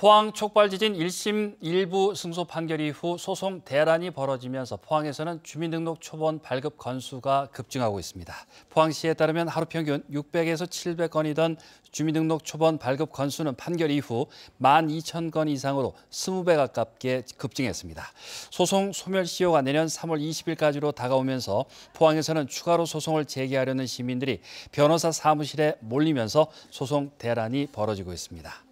포항 촉발 지진 1심 일부 승소 판결 이후 소송 대란이 벌어지면서 포항에서는 주민등록 초본 발급 건수가 급증하고 있습니다. 포항시에 따르면 하루 평균 600에서 700건이던 주민등록 초본 발급 건수는 판결 이후 12,000건 이상으로 20배 가깝게 급증했습니다. 소송 소멸 시효가 내년 3월 20일까지로 다가오면서 포항에서는 추가로 소송을 제기하려는 시민들이 변호사 사무실에 몰리면서 소송 대란이 벌어지고 있습니다.